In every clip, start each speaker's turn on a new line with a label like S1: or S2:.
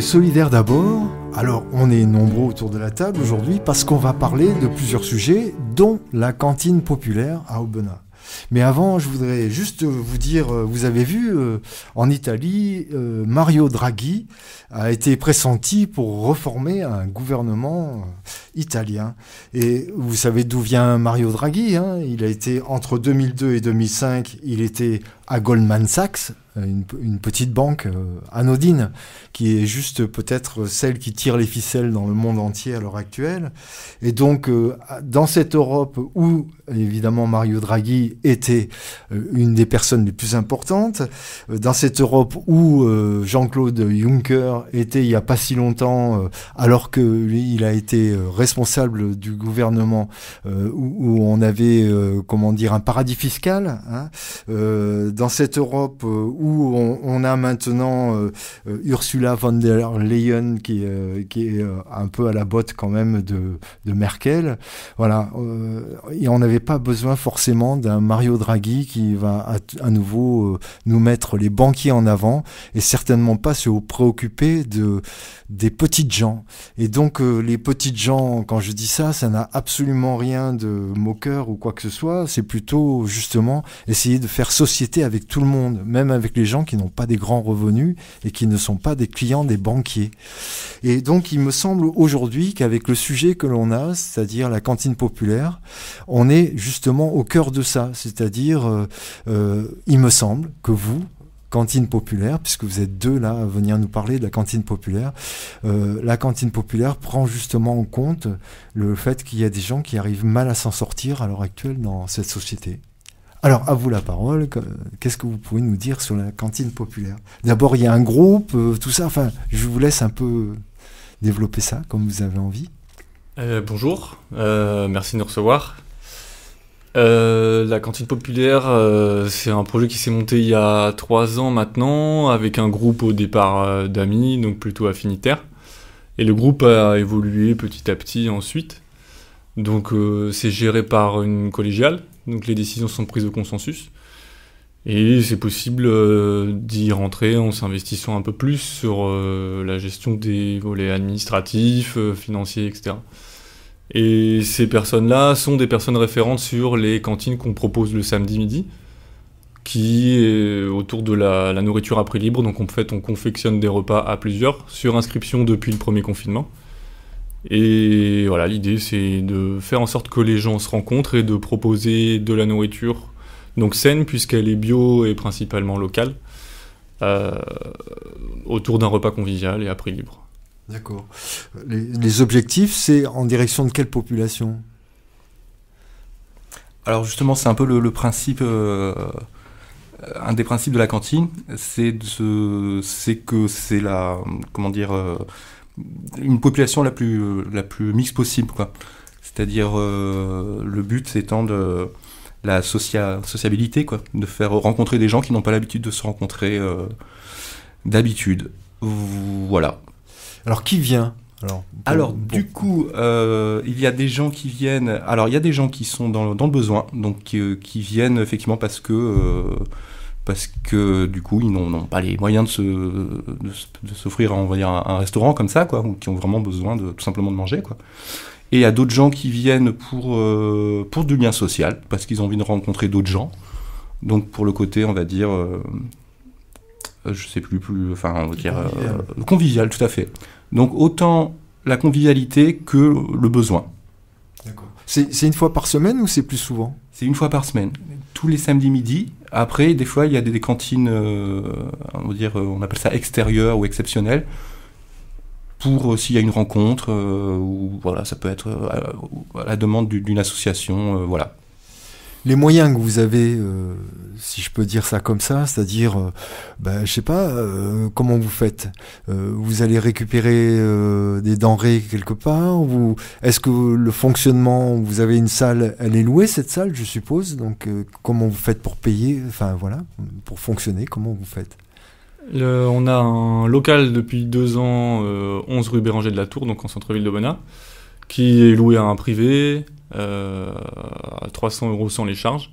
S1: Solidaire d'abord. Alors, on est nombreux autour de la table aujourd'hui parce qu'on va parler de plusieurs sujets, dont la cantine populaire à Aubenas. Mais avant, je voudrais juste vous dire, euh, vous avez vu, euh, en Italie, euh, Mario Draghi a été pressenti pour reformer un gouvernement italien. Et vous savez d'où vient Mario Draghi. Hein il a été, entre 2002 et 2005, il était à Goldman Sachs, euh, une, petite banque euh, anodine, qui est juste peut-être celle qui tire les ficelles dans le monde entier à l'heure actuelle. Et donc, euh, dans cette Europe où, évidemment, Mario Draghi était une des personnes les plus importantes, dans cette Europe où Jean-Claude Juncker était il n'y a pas si longtemps, alors que il a été responsable du gouvernement, où, on avait, comment dire, un paradis fiscal, hein, dans cette Europe euh, où on, a maintenant euh, euh, Ursula von der Leyen qui, qui est un peu à la botte quand même de, Merkel, voilà, et on n'avait pas besoin forcément d'un Mario Draghi qui va à, nouveau nous mettre les banquiers en avant et certainement pas se préoccuper de, des petites gens. Et donc les petites gens, quand je dis ça, ça n'a absolument rien de moqueur ou quoi que ce soit, c'est plutôt justement essayer de faire société avec avec tout le monde, même avec les gens qui n'ont pas des grands revenus et qui ne sont pas des clients des banquiers. Et donc, il me semble aujourd'hui qu'avec le sujet que l'on a, c'est-à-dire la cantine populaire, on est justement au cœur de ça. C'est-à-dire, euh, euh, il me semble que vous, cantine populaire, puisque vous êtes deux là à venir nous parler de la cantine populaire. Euh, la cantine populaire prend justement en compte le fait qu'il y a des gens qui arrivent mal à s'en sortir à l'heure actuelle dans cette société. Alors, à vous la parole. Qu'est-ce que vous pouvez nous dire sur la
S2: cantine populaire
S1: D'abord, il y a un groupe, euh, tout ça. Enfin, je vous laisse un peu développer ça comme vous avez envie.
S2: Euh, bonjour, euh, merci de nous recevoir. la cantine populaire, c'est un projet qui s'est monté il y a trois ans maintenant, avec un groupe au départ d'amis, donc plutôt affinitaire. Et le groupe a évolué petit à petit ensuite. Donc c'est géré par une collégiale donc les décisions sont prises au consensus. Et c'est possible euh, d'y rentrer en s'investissant un peu plus sur euh, la gestion des volets administratifs, euh, financiers, etc. Et ces personnes-là sont des personnes référentes sur les cantines qu'on propose le samedi midi, qui est autour de la, la nourriture à prix libre. Donc en fait, on confectionne des repas à plusieurs, sur inscription depuis le premier confinement. Et voilà, l'idée c'est de faire en sorte que les gens se rencontrent et de proposer de la nourriture donc saine puisqu'elle est bio et principalement locale euh, autour d'un repas convivial et à prix libre. D'accord.
S1: Les, objectifs, c'est en direction de quelle population
S3: Alors justement, c'est un peu le, principe, euh, un des principes de la cantine, c'est que c'est la, comment dire. Euh, une population la plus, euh, la plus mixte possible. C'est-à-dire, euh, le but étant de la social sociabilité, quoi, de faire rencontrer des gens qui n'ont pas l'habitude de se rencontrer euh, d'habitude. Voilà. Alors, qui vient alors, alors du coup, il y a des gens qui viennent. Alors, il y a des gens qui sont dans, dans le besoin, donc qui, qui, viennent effectivement parce que parce que du coup ils n'ont pas les moyens de se de, s'offrir on va un, restaurant comme ça quoi ou qui ont vraiment besoin de tout simplement de manger quoi et il y a d'autres gens qui viennent pour euh, pour du lien social parce qu'ils ont envie de rencontrer d'autres gens donc pour le côté on va dire euh, je sais plus plus enfin on va dire euh, convivial. convivial tout à fait donc autant la convivialité que le besoin d'accord c'est une fois par semaine ou c'est plus souvent c'est une fois par semaine tous les samedis midi après, des fois, il y a des, cantines, euh, on, va dire, euh, on appelle ça extérieures ou exceptionnelles, pour euh, s'il y a une rencontre, ou voilà, ça peut être à la demande d'une association, voilà les moyens que
S1: vous avez, euh,
S3: si je peux dire ça comme ça, c'est-à-dire, je euh,
S1: ne ben, je sais pas, euh, comment vous faites Vous allez récupérer des denrées quelque part Est-ce que le fonctionnement, vous avez une salle, elle est louée cette salle, je suppose Donc comment vous faites pour payer Enfin voilà, pour fonctionner, comment vous
S2: faites on a un local depuis deux ans, 11 rue Béranger de la Tour, donc en centre-ville de Bonnat, qui est loué à un privé, euh, à 300 euros sans les charges.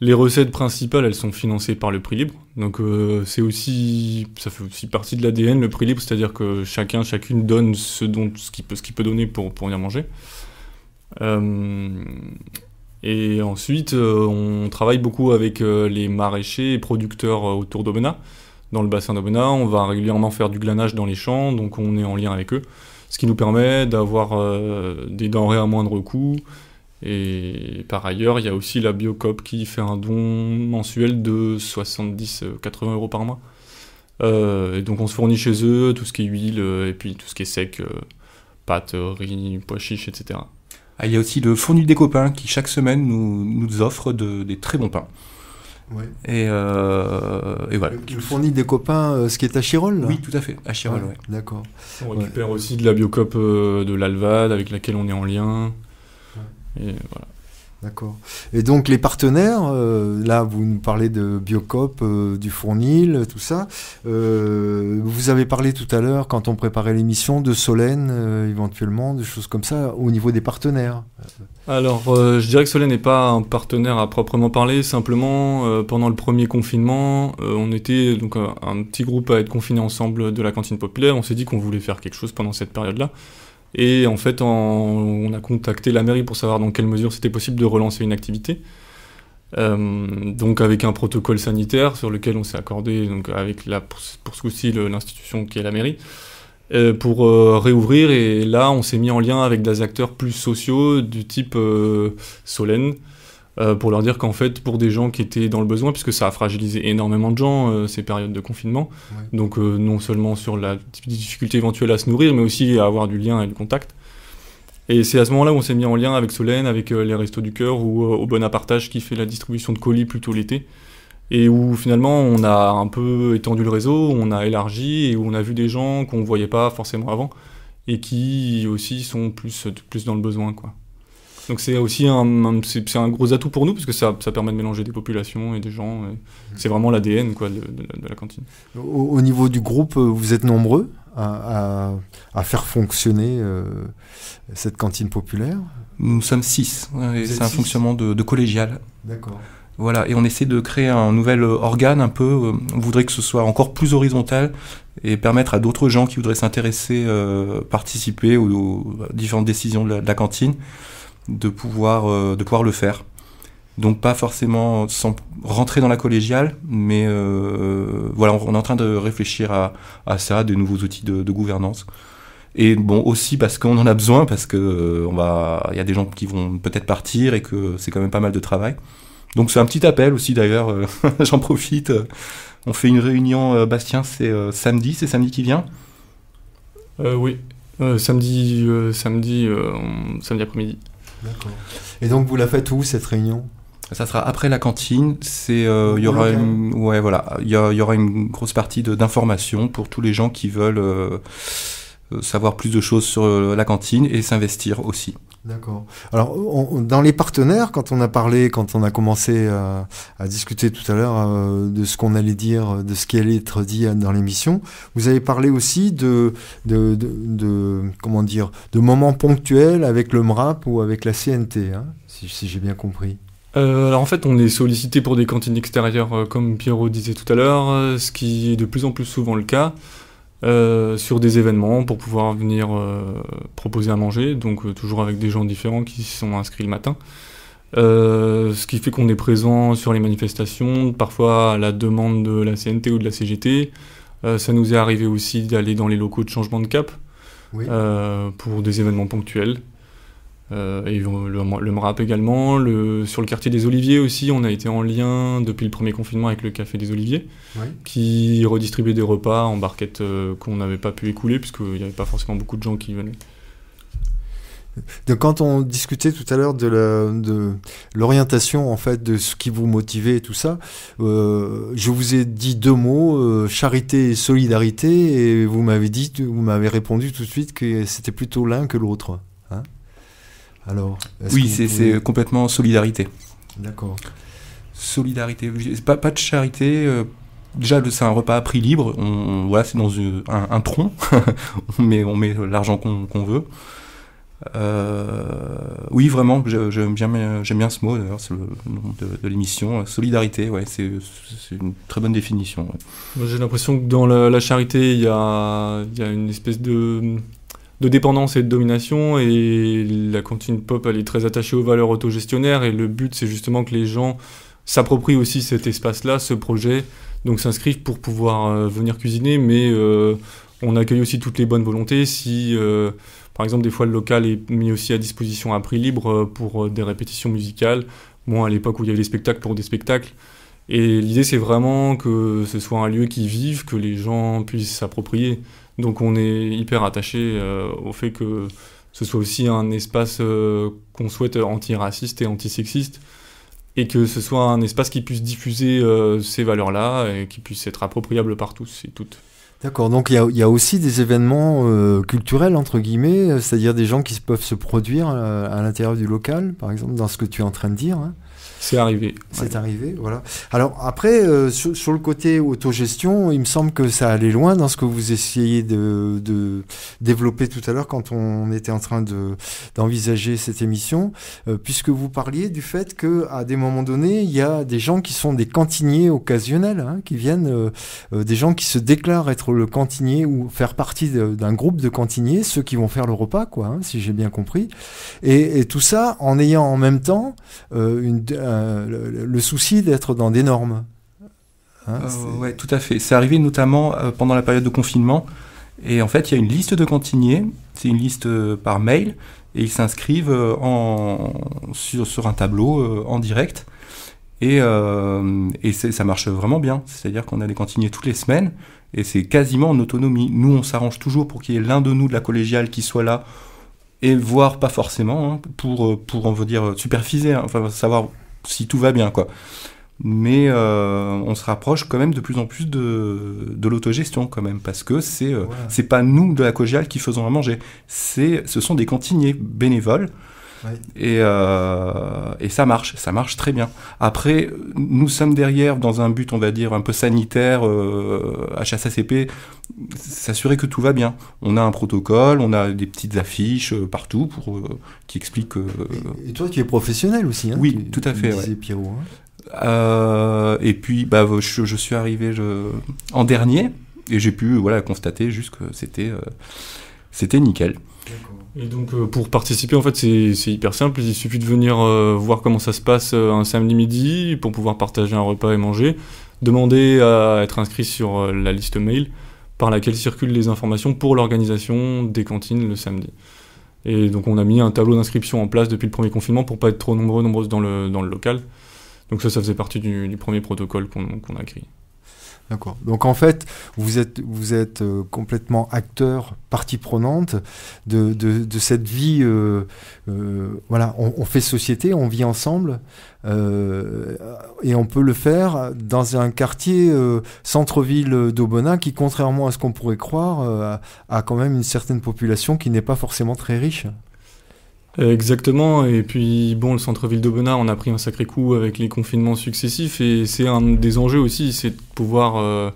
S2: Les recettes principales, elles sont financées par le prix libre. Donc euh, c'est aussi, ça fait aussi partie de l'ADN, le prix libre, c'est-à-dire que chacun, chacune donne ce, ce qu'il peut, donner pour, venir manger. Euh, et ensuite, on travaille beaucoup avec les maraîchers et producteurs autour d'Aubenas. Dans le bassin d'Aubenas, on va régulièrement faire du glanage dans les champs, donc on est en lien avec eux ce qui nous permet d'avoir euh, des denrées à moindre coût. Et par ailleurs, il y a aussi la Biocop qui fait un don mensuel de 70-80 euh, euros par mois. Euh, et donc on se fournit chez eux tout ce qui est huile et puis tout ce qui est sec, pâte, riz, pois chiches, etc.
S3: Ah, il y a aussi le fourni des copains qui chaque semaine nous, offre des très bons pains. Euh, et, voilà. Tu fournit des copains, euh, ce qui est à Chirol Oui, tout à fait, à Chirol, D'accord.
S1: On récupère
S2: aussi de la biocope euh, de l'Alvade avec laquelle on est en lien. Et voilà. D'accord.
S1: Et donc les partenaires, euh, là vous nous parlez de Biocop, euh, du Fournil, euh, tout ça. vous avez parlé tout à l'heure, quand on préparait l'émission, de Solène éventuellement, des choses comme ça, au niveau des partenaires.
S2: Alors je dirais que Solène n'est pas un partenaire à proprement parler, simplement pendant le premier confinement, on était donc un petit groupe à être confinés ensemble de la cantine populaire, on s'est dit qu'on voulait faire quelque chose pendant cette période-là. Et en fait, on a contacté la mairie pour savoir dans quelle mesure c'était possible de relancer une activité. Euh, donc avec un protocole sanitaire sur lequel on s'est accordé avec pour, ce coup-ci l'institution qui est la mairie euh, pour euh, réouvrir et là on s'est mis en lien avec des acteurs plus sociaux du type Solène euh, pour leur dire qu'en fait, pour des gens qui étaient dans le besoin, puisque ça a fragilisé énormément de gens, euh, ces périodes de confinement, donc euh, non seulement sur la difficulté éventuelle à se nourrir, mais aussi à avoir du lien et du contact. Et c'est à ce moment-là où on s'est mis en lien avec Solène, avec les Restos du Cœur ou au Bon Appartage qui fait la distribution de colis plutôt l'été. Et où finalement on a un peu étendu le réseau, on a élargi et où on a vu des gens qu'on ne voyait pas forcément avant et qui aussi sont plus, plus dans le besoin. quoi. Donc c'est aussi un, c'est un gros atout pour nous parce que ça, ça, permet de mélanger des populations et des gens. C'est vraiment l'ADN quoi de, la cantine.
S1: Au, niveau du groupe, euh, vous êtes nombreux à, à, faire fonctionner
S3: euh, cette cantine populaire. Nous sommes six. Hein, c'est un fonctionnement de, collégial. D'accord. Voilà, et on essaie de créer un nouvel euh, organe un peu. On voudrait que ce soit encore plus horizontal et permettre à d'autres gens qui voudraient s'intéresser, participer aux, différentes décisions de la cantine de pouvoir, euh, de pouvoir le faire. Donc pas forcément sans rentrer dans la collégiale, mais euh, voilà, on, est en train de réfléchir à, ça, des nouveaux outils de, gouvernance. Et bon, aussi parce qu'on en a besoin, parce que euh, on va, il y a des gens qui vont peut-être partir et que c'est quand même pas mal de travail. Donc c'est un petit appel aussi d'ailleurs, j'en profite. On fait une réunion, Bastien, c'est samedi, c'est samedi qui vient. oui, samedi, samedi, samedi après-midi. D'accord. Et donc vous la faites où cette réunion ça sera après la cantine. C'est euh, il y aura une, ouais voilà il y, aura une grosse partie d'informations pour tous les gens qui veulent euh, euh, savoir plus de choses sur euh, la cantine et s'investir aussi.
S1: D'accord. Alors, dans les partenaires, quand on a parlé, quand on a commencé euh, à, discuter tout à l'heure de ce qu'on allait dire, de ce qui allait être dit dans l'émission, vous avez parlé aussi de, de, de, comment dire, de moments ponctuels avec le MRAP ou avec la CNT, hein, si, j'ai bien compris.
S2: alors en fait, on est sollicité pour des cantines extérieures, comme Pierrot disait tout à l'heure, ce qui est de plus en plus souvent le cas. Euh, sur des événements pour pouvoir venir euh, proposer à manger, donc euh, toujours avec des gens différents qui sont inscrits le matin. ce qui fait qu'on est présent sur les manifestations, parfois à la demande de la CNT ou de la CGT. ça nous est arrivé aussi d'aller dans les locaux de changement de cap pour des événements ponctuels. Euh, et le, MRAP également. Le, sur le quartier des Oliviers aussi, on a été en lien depuis le premier confinement avec le Café des Oliviers, qui redistribuait des repas en barquette euh, qu'on n'avait pas pu écouler, puisqu'il n'y avait pas forcément beaucoup de gens qui venaient.
S1: Donc, quand on discutait tout à l'heure de l'orientation en fait de ce qui vous motivait et tout ça, euh, je vous ai dit deux mots charité et solidarité et vous m'avez dit vous m'avez répondu tout de suite que c'était
S3: plutôt l'un que l'autre. Alors, oui, c'est complètement solidarité. D'accord. Solidarité, pas, pas de charité. Euh, déjà, c'est un repas à prix libre. On, voilà, c'est dans un, tronc. on met, on met l'argent qu'on veut. Euh, oui, vraiment, j'aime bien, bien, ce mot, d'ailleurs, c'est le nom de, l'émission. Solidarité, ouais, c'est une très bonne définition.
S2: J'ai l'impression que dans la, charité, il y a, une espèce de de dépendance et de domination. Et la cantine pop, elle est très attachée aux valeurs autogestionnaires. Et le but, c'est justement que les gens s'approprient aussi cet espace-là, ce projet, donc s'inscrivent pour pouvoir euh, venir cuisiner. Mais euh, on accueille aussi toutes les bonnes volontés. Si, euh, par exemple, des fois le local est mis aussi à disposition à prix libre pour des répétitions musicales. Bon, à l'époque où il y avait des spectacles pour des spectacles. Et l'idée, c'est vraiment que ce soit un lieu qui vive, que les gens puissent s'approprier. Donc on est hyper attaché euh, au fait que ce soit aussi un espace euh, qu'on souhaite antiraciste et antisexiste et que ce soit un espace qui puisse diffuser euh, ces valeurs-là et qui puisse être appropriable par tous et toutes.
S1: D'accord, donc il y, a aussi des événements culturels, entre guillemets, c'est-à-dire des gens qui peuvent se produire à, l'intérieur du local, par exemple, dans ce que tu es en train de dire. Hein. C'est arrivé. C'est arrivé, voilà. Alors après, euh, sur, le côté autogestion, il me semble que ça allait loin dans ce que vous essayez de, développer tout à l'heure quand on était en train d'envisager cette émission, euh, puisque vous parliez du fait que à des moments donnés, il y a des gens qui sont des cantiniers occasionnels, hein, qui viennent, euh, des gens qui se déclarent être le cantinier ou faire partie d'un groupe de cantiniers, ceux qui vont faire le repas, quoi, hein, si j'ai bien compris. Et, et, tout ça en ayant en même temps une euh, le, souci d'être dans des normes.
S3: Hein, euh, oui, tout à fait. C'est arrivé notamment euh, pendant la période de confinement. Et en fait, il y a une liste de cantiniers, c'est une liste par mail, et ils s'inscrivent en, sur, un tableau en direct. Et, et ça marche vraiment bien. C'est-à-dire qu'on a des cantiniers toutes les semaines et c'est quasiment en autonomie. Nous, on s'arrange toujours pour qu'il y ait l'un de nous de la collégiale qui soit là, et voire pas forcément, hein, pour, pour, on veut dire, superfiser, hein, enfin, savoir si tout va bien, quoi. Mais euh, on se rapproche quand même de plus en plus de, l'autogestion, quand même, parce que c'est euh, pas nous de la Cogial qui faisons à manger, ce sont des cantiniers bénévoles euh, et, ça marche, ça marche très bien. Après, nous sommes derrière dans un but, on va dire, un peu sanitaire, HSACP euh, s'assurer que tout va bien. On a un protocole, on a des petites affiches euh, partout pour, qui expliquent... Et, toi, tu es professionnel aussi, hein, Oui, tout à fait. Ouais. Pierrot, hein. et puis, bah, je, suis arrivé en dernier, et j'ai pu voilà, constater juste que c'était c'était nickel. Et donc euh, pour participer, en fait, c'est hyper simple. Il suffit de venir euh, voir comment ça se passe
S2: euh, un samedi midi pour pouvoir partager un repas et manger. Demander à être inscrit sur la liste mail par laquelle circulent les informations pour l'organisation des cantines le samedi. Et donc on a mis un tableau d'inscription en place depuis le premier confinement pour pas être trop nombreux, nombreuses dans le, dans le local. Donc ça, ça faisait partie du, premier protocole qu'on a créé. D'accord. Donc
S1: en fait, vous êtes, vous êtes euh, complètement acteur, partie prenante de, cette vie. Euh, euh, voilà, on, fait société, on vit ensemble, et on peut le faire dans un quartier centre-ville d'Aubenas qui, contrairement à ce qu'on pourrait croire, a, quand même une certaine population qui n'est pas
S2: forcément très riche. Euh, exactement, et puis bon, le centre-ville d'Aubenas, on a pris un sacré coup avec les confinements successifs, et c'est un des enjeux aussi, c'est de pouvoir, euh,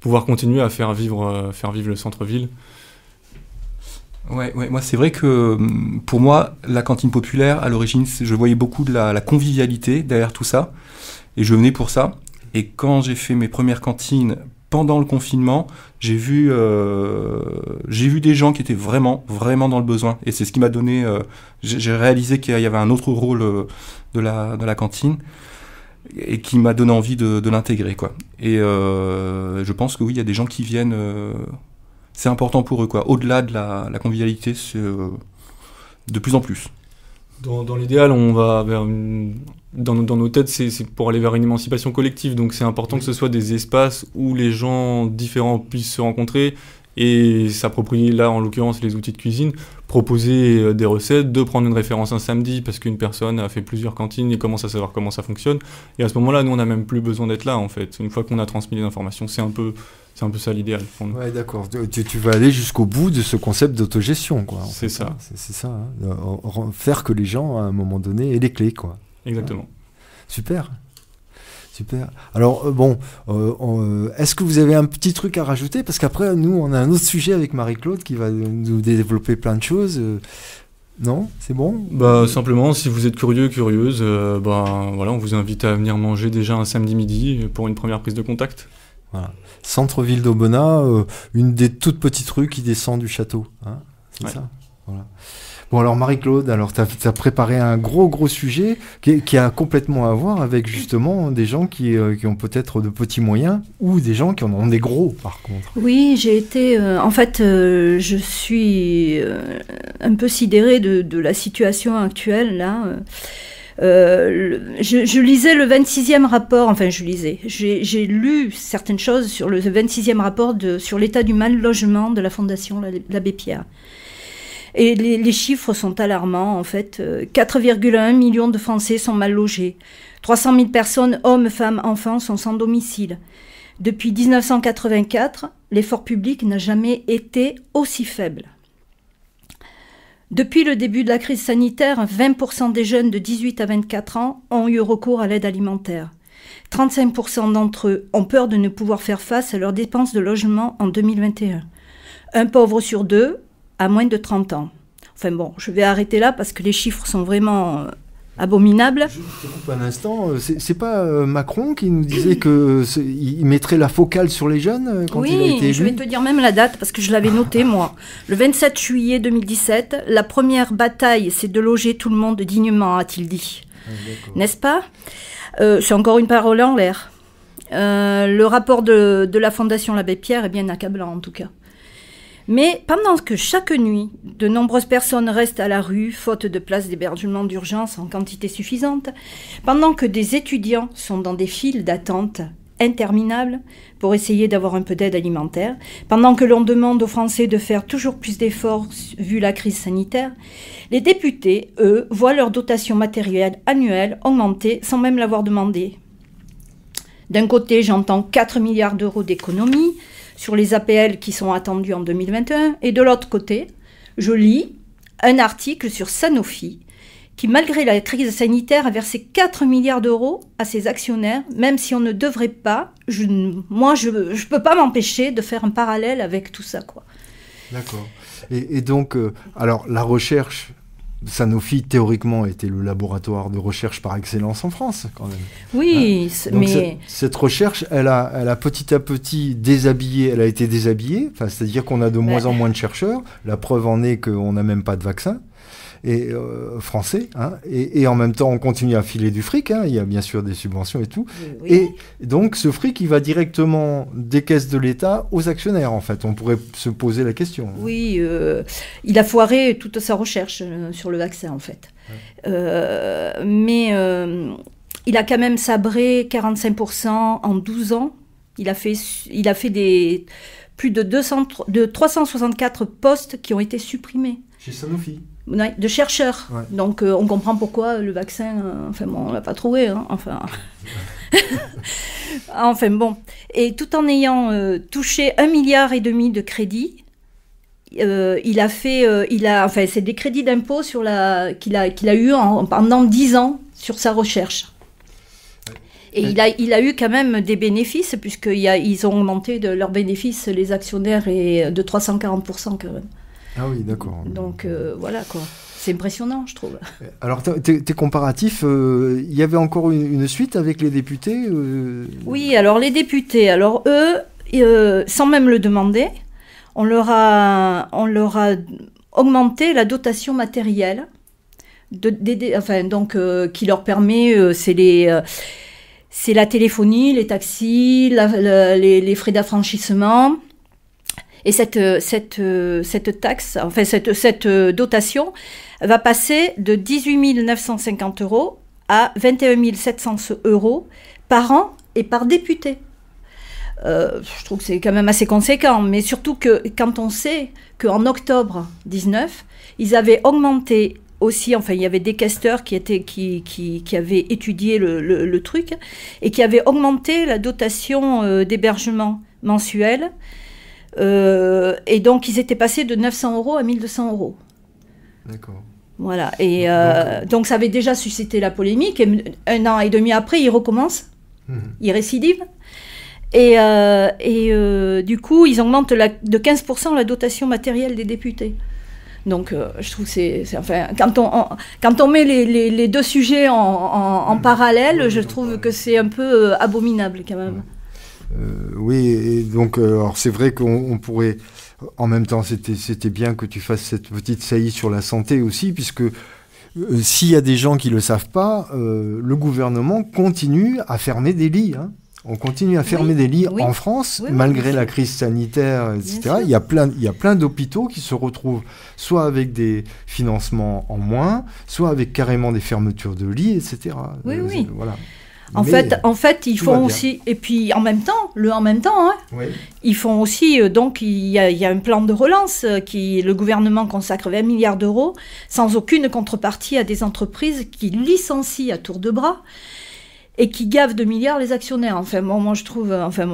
S3: pouvoir continuer à faire vivre, euh, faire vivre le centre-ville. Ouais, ouais, moi c'est vrai que mm, pour moi, la cantine populaire, à l'origine, je voyais beaucoup de la, la, convivialité derrière tout ça, et je venais pour ça. Et quand j'ai fait mes premières cantines pendant le confinement, j'ai vu, euh, j'ai vu des gens qui étaient vraiment, vraiment dans le besoin. Et c'est ce qui m'a donné. Euh, j'ai réalisé qu'il y avait un autre rôle euh, de la, cantine et qui m'a donné envie de, l'intégrer, quoi. Et je pense que oui, il y a des gens qui viennent. c'est important pour eux, quoi. Au-delà de la convivialité, c'est de plus en plus. Dans, l'idéal, on va vers une...
S2: dans, nos têtes, c'est pour aller vers une émancipation collective. Donc c'est important que ce soit des espaces où les gens différents puissent se rencontrer et s'approprier là en l'occurrence les outils de cuisine, proposer euh, des recettes, de prendre une référence un samedi parce qu'une personne a fait plusieurs cantines et commence à savoir comment ça fonctionne. Et à ce moment-là, nous, on n'a même plus besoin d'être là en fait. Une fois qu'on a transmis les informations, c'est un peu c'est un peu ça l'idéal pour Ouais, d'accord. Tu, vas aller
S1: jusqu'au bout de ce concept d'autogestion, quoi. Hein. C'est ça. C'est hein. ça. Euh, faire que les gens, à un moment donné, aient les clés, quoi. Exactement. Super. Super. Alors, euh, bon, euh, euh, est-ce que vous avez un petit truc à rajouter Parce qu'après, nous, on a un autre sujet avec Marie-Claude qui va nous développer plein de choses. Non, c'est bon
S2: Bah simplement, si vous êtes curieux, curieuse, ben, voilà, on vous invite à venir manger déjà un samedi midi pour une première prise de contact. Voilà.
S1: Centre-ville d'Aubona, une des toutes petites rues qui descend du château. Hein, c'est ça voilà. Bon, alors Marie-Claude, alors tu as, préparé un gros, gros sujet qui, a complètement à voir avec justement des gens qui, euh, qui ont peut-être de petits moyens ou des gens qui en ont des gros, par contre.
S4: Oui, j'ai été. Euh, en fait, euh, je suis un peu sidérée de, la situation actuelle, là. je, lisais le 26e rapport, enfin je lisais, j'ai lu certaines choses sur le 26e rapport sur l'état du mal logement de la Fondation l'Abbé Pierre. Et les, chiffres sont alarmants, en fait. 4,1 euh, millions de Français sont mal logés. 300 000 personnes, hommes, femmes, enfants, sont sans domicile. Depuis 1984, l'effort public n'a jamais été aussi faible. Depuis le début de la crise sanitaire, 20% des jeunes de 18 à 24 ans ont eu recours à l'aide alimentaire. 35% d'entre eux ont peur de ne pouvoir faire face à leurs dépenses de logement en 2021. Un pauvre sur deux à moins de 30 ans. Enfin bon, je vais arrêter là parce que les chiffres sont vraiment euh, abominables. Je
S1: un instant. Euh, c'est pas euh, Macron qui nous disait que il mettrait la focale sur les
S4: jeunes quand il a été élu je vais te dire même la date parce que je l'avais noté, moi. Le 27 juillet 2017, la première bataille, c'est de loger tout le monde dignement, a-t-il dit. Ah, N'est-ce pas C'est encore une parole en l'air. le rapport de, de la Fondation L'Abbé Pierre est bien accablant en tout cas. Mais pendant que chaque nuit, de nombreuses personnes restent à la rue, faute de places d'hébergement d'urgence en quantité suffisante, pendant que des étudiants sont dans des files d'attente interminables pour essayer d'avoir un peu d'aide alimentaire, pendant que l'on demande aux Français de faire toujours plus d'efforts vu la crise sanitaire, les députés, eux, voient leur dotation matérielle annuelle augmenter sans même l'avoir demandé. D'un côté, j'entends 4 milliards d'euros d'économies, sur les APL qui sont attendus en 2021. Et de l'autre côté, je lis un article sur Sanofi qui, malgré la crise sanitaire, a versé 4 milliards d'euros à ses actionnaires, même si on ne devrait pas. moi, je ne peux pas m'empêcher de faire un parallèle avec tout ça.
S1: D'accord. Et, donc, euh, alors la recherche Sanofi, théoriquement, était le laboratoire de recherche par excellence en
S4: France, quand Oui, hein? mais...
S1: Cette, recherche, elle a, petit à petit déshabillé, elle a été déshabillée, c'est-à-dire qu'on a de bah, moins en moins de chercheurs, la preuve en est qu'on n'a même pas de vaccin et, euh, français, hein, et, en même temps on continue à filer du fric, hein. il y a bien sûr des subventions et tout. Et donc ce fric, il va directement des caisses de l'État aux actionnaires, en fait. On pourrait se poser la question. Hein.
S4: Oui, euh, il a foiré toute sa recherche euh, sur le vaccin, en fait. mais il a quand même sabré 45% en 12 ans. Il a fait, il a fait des, plus de, 200, de 364 postes qui ont été supprimés. Chez Sanofi de chercheurs. Donc euh, on comprend pourquoi le vaccin, euh, enfin bon, on l'a pas trouvé, hein, enfin. Ah, enfin bon. Et tout en ayant euh, touché un milliard et demi de crédits, il a fait, il a, enfin c'est des crédits d'impôt sur la qu'il a qu'il a eu pendant 10 ans sur sa recherche. Et il a, il a eu quand même des bénéfices, puisqu'ils ont augmenté de leurs bénéfices, les actionnaires, et de 340% quand même.
S1: Ah oui, d'accord. Donc
S4: euh, voilà quoi. C'est impressionnant, je trouve. Euh,
S1: alors, tes comparatifs, euh, il y avait encore une, suite avec les députés
S4: Oui, alors les députés, alors eux, sans même le demander, on leur a, on leur a augmenté la dotation matérielle, donc, qui leur permet, c'est c'est la téléphonie, les taxis, les, frais d'affranchissement, et cette, euh, euh, cette, taxe, enfin cette, cette euh, dotation va passer de 18 950 euros à 21 700 euros par an et par député. je trouve que c'est quand même assez conséquent, mais surtout que quand on sait qu'en octobre 19, ils avaient augmenté aussi, enfin il y avait des casteurs qui, étaient, qui, avaient étudié le, le, truc et qui avaient augmenté la dotation d'hébergement mensuel euh, et donc, ils étaient passés de 900 euros à 1200 euros. D'accord. Voilà. Et euh, donc, ça avait déjà suscité la polémique. Et un an et demi après, ils recommencent. Hmm. Ils récidivent. Et, euh, et du coup, ils augmentent la, de 15% la dotation matérielle des députés. Donc, je trouve que c'est. Enfin, quand on, quand on met les, les, deux sujets en, en hmm. parallèle, je trouve que c'est un peu abominable quand même.
S1: Euh, oui, donc, euh, alors c'est vrai qu'on pourrait. En même temps, c'était bien que tu fasses cette petite saillie sur la santé aussi, puisque euh, s'il y a des gens qui ne le savent pas, le gouvernement continue à fermer des lits. Hein. On continue à fermer des lits en France, malgré la crise sanitaire, etc. Il y a plein, plein d'hôpitaux qui se retrouvent soit avec des financements en moins, soit avec carrément des fermetures de lits, etc. Oui, oui. Voilà. En fait,
S4: en fait, ils font aussi, et puis en même temps, le en même temps, hein, ils font aussi, euh, donc il y, a, un plan de relance euh, qui, le gouvernement consacre 20 milliards d'euros sans aucune contrepartie à des entreprises qui licencient à tour de bras et qui gavent de milliards les actionnaires. Enfin, moi, je trouve, euh, enfin,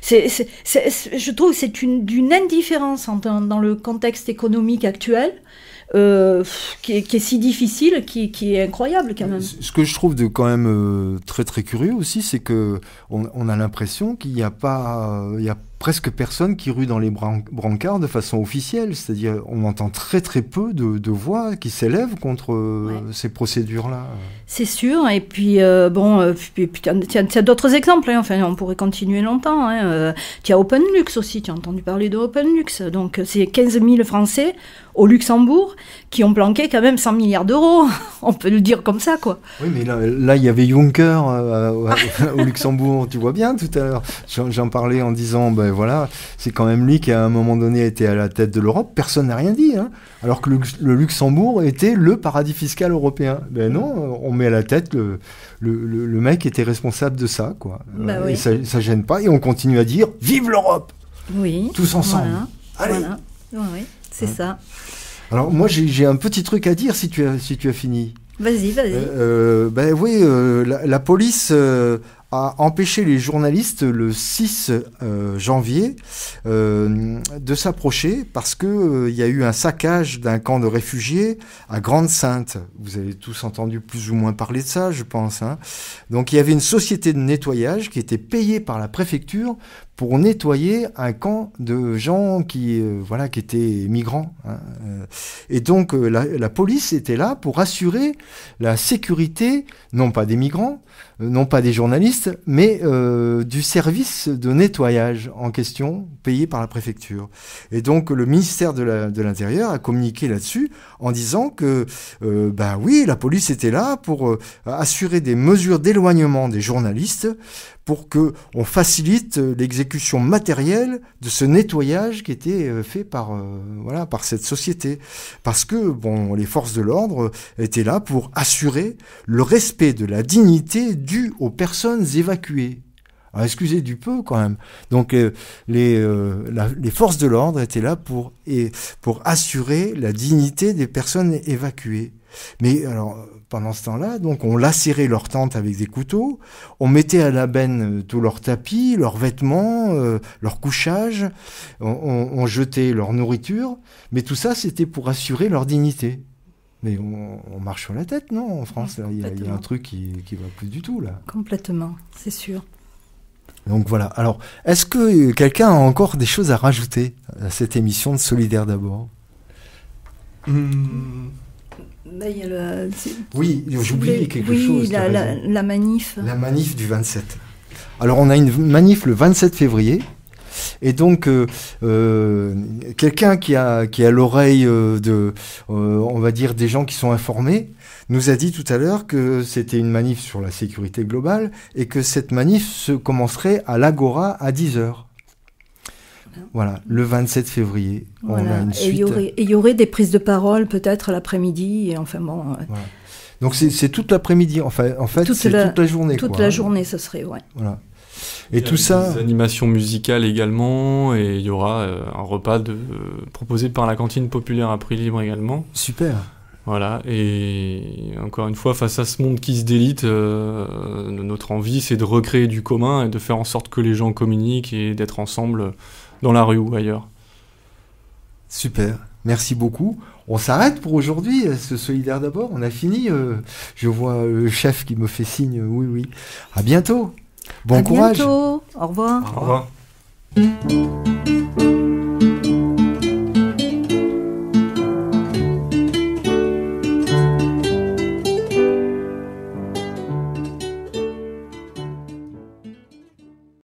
S4: c'est, je trouve c'est une, d'une indifférence dans le contexte économique actuel. Euh, qui, est, si difficile, qui, est incroyable quand même. Ce
S1: que je trouve de quand même euh, très très curieux aussi, c'est que on, a l'impression qu'il n'y a pas, euh, il a presque personne qui rue dans les brancards de façon officielle. C'est-à-dire, on entend très très peu de, voix qui s'élèvent contre euh, ces procédures-là.
S4: C'est sûr. Et puis, euh, bon, il y a d'autres exemples. Hein. Enfin, on pourrait continuer longtemps. Hein. y euh, a as Open aussi. Tu as entendu parler de Donc, c'est 15 000 Français au Luxembourg qui ont planqué quand même 100 milliards d'euros. on peut le dire comme ça, quoi.
S1: Oui, mais là, il y avait Juncker au Luxembourg. tu vois bien tout à l'heure. J'en parlais en disant. Ben, voilà, c'est quand même lui qui à un moment donné était à la tête de l'Europe. Personne n'a rien dit, hein. alors que le, Luxembourg était le paradis fiscal européen. Ben non, euh, on met à la tête le, le, mec était responsable de ça, quoi. Bah euh, et ça, gêne pas, et on continue à dire
S4: vive l'Europe. Oui. Tous ensemble. Allez. c'est hein. ça.
S1: Alors moi j'ai un petit truc à dire si tu as, si tu as fini. Vas-y, vas-y. Euh, ben oui, la, police a empêché les journalistes le 6 euh, janvier euh, de s'approcher parce que euh, il y a eu un saccage d'un camp de réfugiés à Grande-Sainte. Vous avez tous entendu plus ou moins parler de ça, je pense. Hein. Donc il y avait une société de nettoyage qui était payée par la préfecture pour nettoyer un camp de gens qui, euh, voilà, qui étaient migrants. Hein, euh. Et donc euh, la, police était là pour assurer la sécurité, non pas des migrants, non pas des journalistes, mais du service de nettoyage en question payé par la préfecture. Et donc le ministère de l'Intérieur a communiqué là-dessus en disant que, ben oui, la police était là pour assurer des mesures d'éloignement des journalistes pour que facilite l'exécution matérielle de ce nettoyage qui était euh, fait par, euh, voilà, par cette société. Parce que bon, les forces de l'ordre étaient là pour assurer le respect de la dignité due aux personnes évacuées. excusez du peu quand même. Donc euh, les, les forces de l'ordre étaient là pour, et, pour assurer la dignité des personnes évacuées. Mais alors pendant ce temps-là. Donc on lacérait leurs tentes avec des couteaux, on mettait à la benne euh, tous leurs tapis, leurs vêtements, euh, leur couchage, on, jetait leur nourriture, mais tout ça c'était pour assurer leur dignité. Mais on, marche sur la tête, non En France, il y, a un truc qui, va plus du tout là.
S4: Complètement, c'est sûr.
S1: Donc voilà. Alors, est-ce que euh, quelqu'un a encore des choses à rajouter à cette émission de Solidaire d'abord mmh
S4: oui, j'oubliais quelque chose. La, la, manif. La manif du
S1: 27. Alors on a une manif le 27 février. Et donc, euh, euh, quelqu'un qui a, qui a l'oreille euh, de, on va dire, des gens qui sont informés, nous a dit tout à l'heure que c'était une manif sur la sécurité globale et que cette manif se commencerait à l'Agora à 10 heures. Voilà, le 27 février, on a une suite.
S4: Et il y aurait des prises de parole peut-être l'après-midi, et enfin bon... Euh,
S1: Donc c'est toute l'après-midi, en fait, c'est
S4: toute la journée. Toute la hein. journée, ce serait, ouais.
S2: Voilà. Et tout ça. Des animations musicales également, et il y aura euh, un repas de, euh, proposé par la cantine populaire à prix libre également. Super. Voilà, et encore une fois, face à ce monde qui se délite, notre envie, c'est de recréer du commun et de faire en sorte que les gens communiquent et d'être ensemble dans la rue ou ailleurs.
S1: Super, merci beaucoup. On s'arrête pour aujourd'hui, euh, ce solidaire d'abord. On a fini. Euh, je vois euh, le chef qui me fait signe. Oui, oui. À bientôt. Bon à courage.
S4: Bientôt. Au revoir. Au revoir.